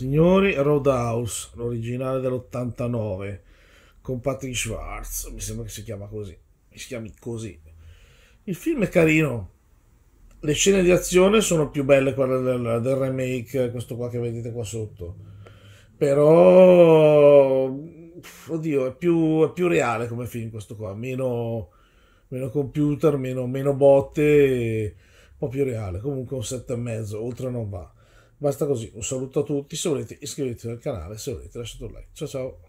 Signori, Roadhouse, l'originale dell'89, con Patrick Schwartz, mi sembra che si chiama così, si chiami così. Il film è carino, le scene di azione sono più belle quelle del, del remake, questo qua che vedete qua sotto, però, oddio, è più, è più reale come film questo qua, meno, meno computer, meno, meno botte, un po' più reale, comunque un 7,5, oltre non va Basta così, un saluto a tutti, se volete iscrivetevi al canale, se volete lasciate un like. Ciao ciao!